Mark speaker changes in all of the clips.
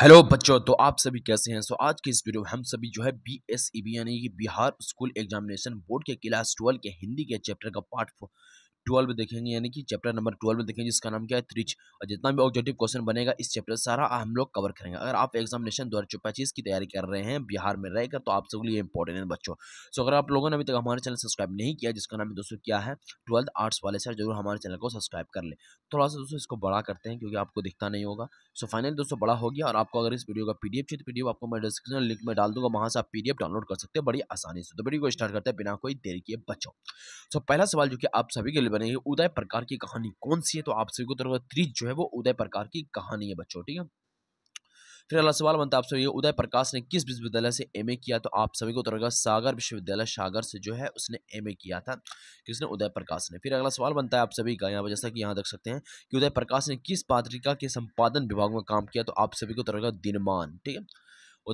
Speaker 1: hello बच्चों तो आप सभी कैसे हैं सो so, आज के इस वीडियो में हम सभी जो है बी एस ई बी यानी कि बिहार स्कूल एग्जामिनेशन बोर्ड के क्लास ट्वेल्व के हिंदी के चैप्टर का पार्ट ट्वेल्व में देखेंगे यानी कि चैप्टर नंबर ट्वेल्व में देखेंगे जिसका नाम क्या है त्रिच और जितना भी ऑब्जेक्टिव क्वेश्चन बनेगा इस चैप्टर सारा हम लोग कवर करेंगे अगर आप एग्जामिनेशन दो हज़ार की तैयारी कर रहे हैं बिहार में रहकर तो आप सबके लिए इंपॉर्टेंट है बच्चों सो अगर आप लोगों ने अभी तक हमारे चैनल सब्सक्राइब नहीं किया जिसका नाम दोस्तों क्या है ट्वेल्थ आर्ट्स वाले सर जरूर हमारे चैनल को सब्सक्राइब कर ले थोड़ा सा दोस्तों इसको बड़ा करते हैं क्योंकि आपको दिखता नहीं होगा सो फाइनली दोस्तों बड़ा हो गया और आपको अगर इस वीडियो का पी डी तो पी आपको मैं डिस्क्रिप्शन लिंक में डाल दूंगा वहाँ से आप पी डाउनलोड कर सकते हैं बड़ी आसानी से तो वीडियो को स्टार्ट करते हैं बिना कोई देर किए बच्चों सो पहला सवाल जो कि आप सभी के लिए बनेगी उदय प्रकार की कहानी कौन सी है तो आप सभी को तरफ त्रिज जो है वो उदय प्रकार की कहानी है बच्चों ठीक है फिर अगला सवाल बनता है आप सभी उदय प्रकाश ने किस विश्वविद्यालय से एमए किया तो आप सभी को उत्तर होगा सागर विश्वविद्यालय सागर से जो है उसने एमए किया था किसने उदय प्रकाश ने फिर अगला सवाल बनता है आप सभी का यहाँ पर जैसा कि यहाँ देख सकते हैं कि उदय प्रकाश ने किस पात्रिका के संपादन विभाग में काम किया तो आप सभी को उत्तर होगा दिनमान ठीक है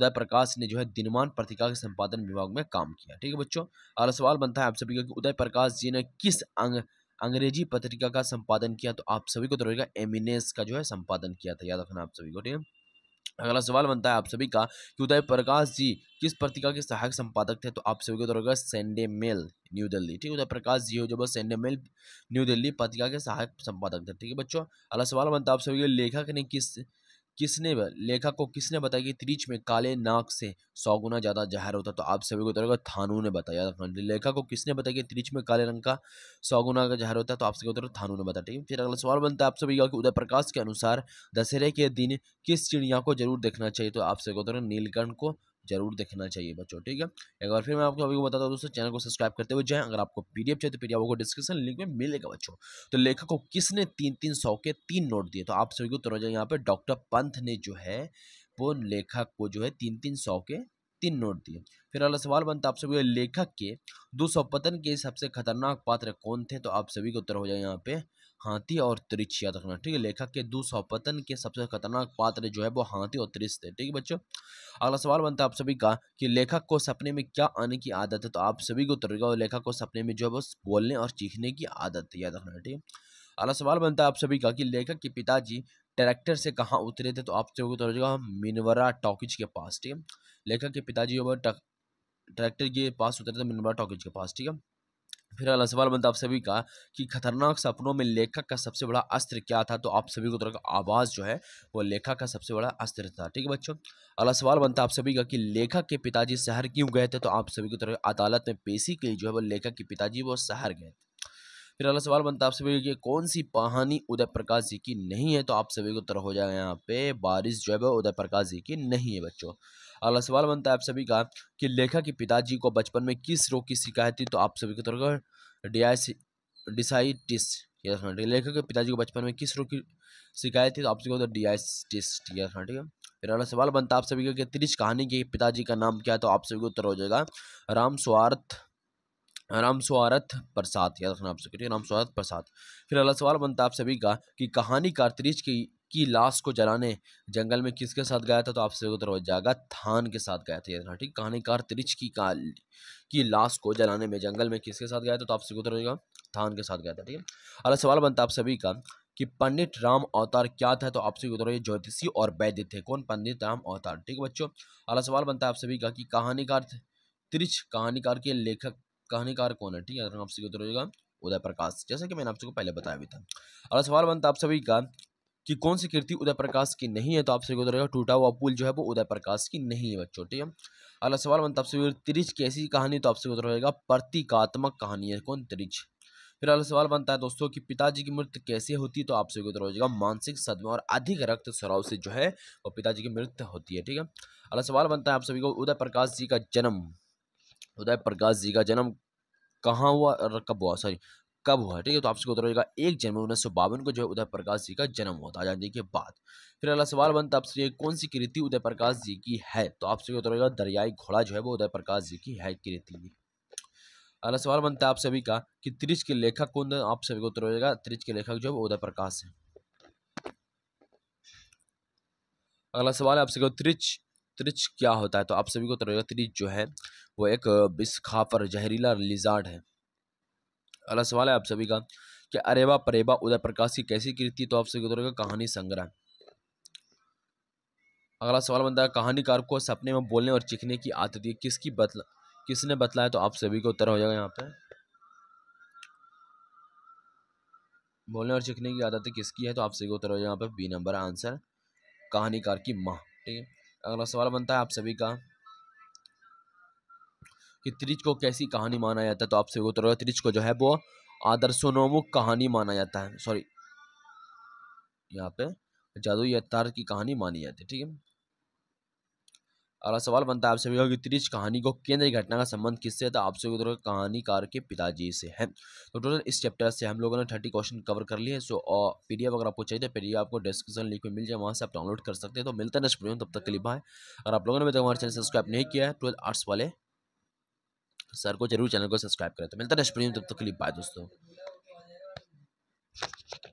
Speaker 1: उदय प्रकाश ने जो है दिनमान पत्रिका के संपादन विभाग में काम किया ठीक है बच्चों अगला सवाल बनता है आप सभी का उदय प्रकाश जी ने किस अंग अंग्रेजी पत्रिका का संपादन किया तो आप सभी को तो रहेगा एमिनेस का जो है संपादन किया था याद रखना आप सभी को ठीक है अगला सवाल बनता है आप सभी का कि उदय प्रकाश जी किस पत्रिका के सहायक संपादक थे तो आप सभी को तो रहेगा सेंडे मेल न्यू दिल्ली ठीक है उदय प्रकाश जी हो जो बस सेंडे मेल न्यू दिल्ली पत्रिका के सहायक संपादक थे ठीक है बच्चों अगला सवाल बनता है आप सभी के लेखक ने किस किसने लेखक को किसने बताया कि त्रिच में काले नाक से सौ गुना ज़्यादा जहर होता तो आप सभी को उत्तर तो होगा थानू ने बताया हाँ, लेखक को किसने बताया कि त्रिच में काले रंग का सौ गुना का जहर होता तो आप सभी को उत्तर तो थानू ने बताया ठीक है फिर अगला सवाल बनता है आप सभी का कि उदय प्रकाश के अनुसार दशहरे के दिन किस चिड़िया को जरूर देखना चाहिए तो आप सभी को उत्तर तो नीलकंठ को जरूर देखना चाहिए बच्चों ठीक है एक बार फिर मैं आपको अभी को बताता हूँ दोस्तों चैनल को सब्सक्राइब करते हुए जाएं अगर आपको पीडीएफ चाहिए तो पीडीएफ आपको डिस्क्रिप्शन लिंक में मिलेगा बच्चों तो लेखक को किसने तीन तीन सौ के तीन नोट दिए तो आप सभी को तुरंत यहाँ पे डॉक्टर पंथ ने जो है वो लेखक को जो है तीन तीन सौ के तीन नोट दिए फिर अगला सवाल बनता आप सभी लेखक के पतन के सबसे खतरनाक पात्र कौन थे तो आप सभी को उत्तर हो जाए यहाँ पे हाथी और त्रिछ याद रखना ठीक है लेखक के पतन के सबसे खतरनाक पात्र जो है वो हाथी और त्रिछ थे ठीक है बच्चों अगला सवाल बनता है आप सभी का कि लेखक को सपने में क्या आने की आदत है तो आप सभी को उत्तर और लेखक को सपने में जो है वो बोलने और चीखने की आदत याद रखना ठीक है अगला सवाल बनता है आप सभी का कि लेखक के पिताजी ट्रैक्टर से कहाँ उतरे थे तो आप सभी को उत्तर मिनवरा टॉकिज के पास ठीक है लेखक के पिताजी जो ट्रैक्टर के पास उतरे थे मिनवरा टॉकिज के पास ठीक है फिर अगला सवाल बनता आप सभी का कि खतरनाक सपनों में लेखक का सबसे बड़ा अस्त्र क्या था तो आप सभी को तरह का आवाज़ जो है वो लेखक का सबसे बड़ा अस्त्र था ठीक है बच्चों अगला सवाल बनता आप सभी का कि लेखक के पिताजी शहर क्यों गए थे तो आप सभी को तरह अदालत में पेशी के लिए जो है वो लेखक के पिताजी वो शहर गए थे फिर अगला सवाल बनता है आप सभी की कौन सी कहानी उदय प्रकाश जी की नहीं है तो आप सभी को उत्तर हो जाएगा यहाँ पे बारिश जो है उदय प्रकाश जी की नहीं है बच्चों अगला सवाल बनता है आप सभी का कि लेखक के पिताजी को बचपन में किस रोग की शिकायत थी तो आप सभी को तरह डियासी डिसाइटिस लेखक के पिताजी को बचपन में किस रोग की शिकायत थी तो आप सभी को डियासिटिस ठीक है ठीक है फिर अगला सवाल बनता है आप सभी का कि त्रिश कहानी के पिताजी का नाम क्या है तो आप सभी को उत्तर हो जाएगा राम स्वार्थ राम स्वारथ प्रसाद याद रखना आप सकते रामस्वारथ प्रसाद फिर अगला सवाल बनता है आप सभी का कि कहानी कार्तरीज की की लाश को जलाने जंगल में किसके साथ गया था तो आप सभी को तरह जाएगा थान के साथ गया था याद ठीक कहानी कार्तरीज की का की लाश को जलाने में जंगल में किसके साथ गया था तो आप सभी को तरह थान के साथ गया था ठीक है अगला सवाल बनता आप सभी का कि पंडित राम अवतार क्या था तो आपसे उधर ज्योतिषी और वैद्य थे कौन पंडित राम अवतार ठीक है बच्चों अगला सवाल बनता है आप सभी का कि कहानीकार त्रिच कहानीकार के लेखक कहानीकार कौन है ठीक है अगर आपसे उत्तर हो जाएगा उदय प्रकाश जैसा कि मैंने आपसे को पहले बताया भी था अगला सवाल बनता आप सभी का कि कौन सी कृति उदय प्रकाश की नहीं है तो आप सभी उत्तर रहेगा टूटा हुआ पुल जो है वो उदय प्रकाश की नहीं है बच्चों ठीक है अगला सवाल बनता आप सभी त्रिज की ऐसी कहानी तो आपसे उत्तर होगा प्रतीकात्मक कहानी है कौन त्रिज फिर अगला सवाल बनता है दोस्तों कि पिताजी की मृत्यु कैसे होती है तो आपसे उत्तर हो जाएगा मानसिक सदमा और अधिक रक्त स्राव से जो है वो पिताजी की मृत्यु होती है ठीक है अगला सवाल बनता है आप सभी को उदय प्रकाश जी का जन्म होता है प्रकाश जी का जन्म कहाँ हुआ और कब हुआ सॉरी कब हुआ ठीक है तो आपसे उत्तर होगा एक जनवरी उन्नीस सौ बावन को जो है उदय प्रकाश जी का जन्म हुआ था आज़ादी के बाद फिर अगला सवाल बनता आपसे ये कौन सी कृति उदय प्रकाश जी की है तो आपसे उत्तर होगा दरियाई घोड़ा जो है वो उदय प्रकाश जी की है कृति अगला सवाल बनता है आप सभी का कि त्रिज के लेखक कौन आप सभी को उत्तर होगा त्रिज के लेखक जो है उदय प्रकाश है अगला सवाल है आपसे त्रिज त्रिच क्या होता है तो आप सभी को तरह तो त्रिच जो है वो एक बिस्खाफर जहरीला लिजार्ड है अगला सवाल है आप सभी का कि अरेबा परेबा उदय प्रकाश की कैसी कृति तो आप सभी को तरह तो कहानी संग्रह अगला सवाल बनता है कहानीकार को सपने में बोलने और चिखने की आदत है किसकी बतला किसने बतलाया तो आप सभी को उत्तर हो जाएगा यहाँ पे बोलने और चिखने की आदत किसकी है तो आप सभी को उत्तर हो जाएगा यहाँ पे बी नंबर आंसर कहानीकार की माँ ठीक है अगला सवाल बनता है आप सभी का कि त्रिज को कैसी कहानी माना जाता है तो आप सभी को तो त्रिज को जो है वो आदर्शोन्मुख कहानी माना जाता है सॉरी यहाँ पे जादू या तार की कहानी मानी जाती है ठीक है अगला सवाल बनता है आप सभी की त्रिज कहानी को केंद्रीय घटना का संबंध किससे है तो आपसे उत्तर कहानीकार के पिताजी से है तो टोटल इस चैप्टर से हम लोगों ने थर्टी क्वेश्चन कवर कर लिए सो पी डी अगर आपको चाहिए तो पी आपको डिस्क्रिप्शन लिंक में मिल जाए वहाँ से आप डाउनलोड कर सकते हैं तो मिलता है नेक्स्ट तब तक के लिए बाय अगर आप लोगों ने हमारे चैनल सब्सक्राइब नहीं किया है ट्वेल्थ आर्ट्स वाले सर को जरूर चैनल को सब्सक्राइब करें तो मिलता है नेक्स्ट तब तक के लिए बाय दोस्तों